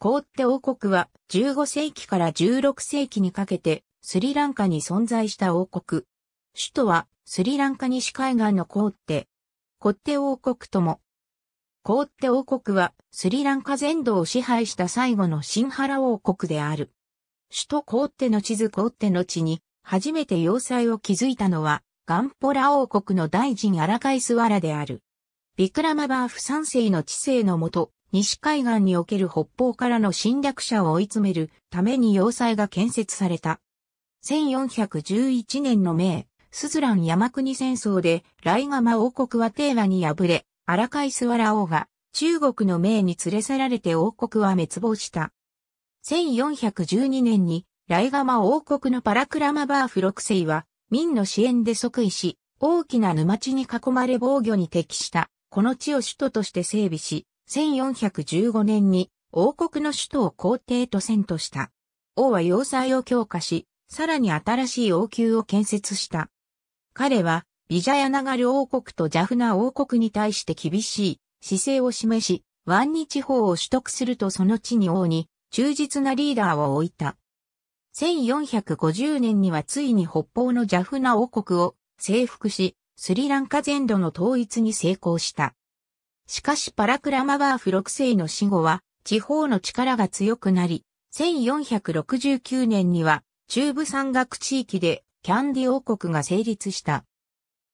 コウッテ王国は15世紀から16世紀にかけてスリランカに存在した王国。首都はスリランカ西海岸のコウッテ。コッテ王国とも。コウッテ王国はスリランカ全土を支配した最後のシンハラ王国である。首都コウッテの地図コウッテの地に初めて要塞を築いたのはガンポラ王国の大臣アラカイスワラである。ビクラマバーフ3世の治世のもと、西海岸における北方からの侵略者を追い詰めるために要塞が建設された。1411年の明、スズラン山国戦争でライガマ王国はテーラに敗れ、アラカイスワラ王が中国の明に連れ去られて王国は滅亡した。1412年にライガマ王国のパラクラマバーフ六世は民の支援で即位し、大きな沼地に囲まれ防御に適した、この地を首都として整備し、1415年に王国の首都を皇帝と遷都した。王は要塞を強化し、さらに新しい王宮を建設した。彼は、ビジャヤナガル王国とジャフナ王国に対して厳しい姿勢を示し、ワンニ地方を取得するとその地に王に忠実なリーダーを置いた。1450年にはついに北方のジャフナ王国を征服し、スリランカ全土の統一に成功した。しかしパラクラマワーフ6世の死後は地方の力が強くなり、1469年には中部山岳地域でキャンディ王国が成立した。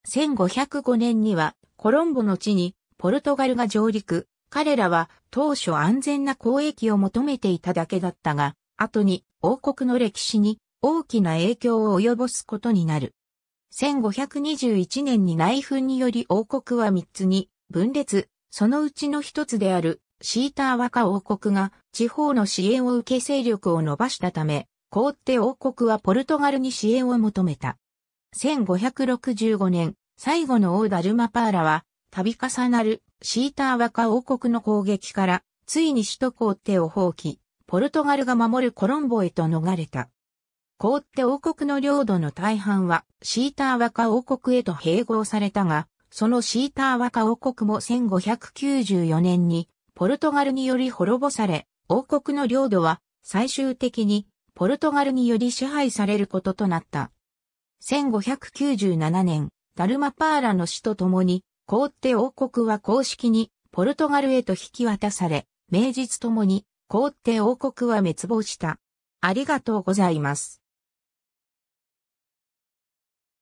1505年にはコロンボの地にポルトガルが上陸。彼らは当初安全な交易を求めていただけだったが、後に王国の歴史に大きな影響を及ぼすことになる。1521年に内紛により王国は3つに分裂、そのうちの一つであるシーターワカ王国が地方の支援を受け勢力を伸ばしたため、凍って王国はポルトガルに支援を求めた。1565年、最後の王ダルマパーラは、度重なるシーターワカ王国の攻撃から、ついに首都凍ってを放棄、ポルトガルが守るコロンボへと逃れた。凍って王国の領土の大半はシーターワカ王国へと併合されたが、そのシーター和歌王国も1594年にポルトガルにより滅ぼされ、王国の領土は最終的にポルトガルにより支配されることとなった。1597年、ダルマパーラの死とともに、凍って王国は公式にポルトガルへと引き渡され、名実ともに凍って王国は滅亡した。ありがとうございます。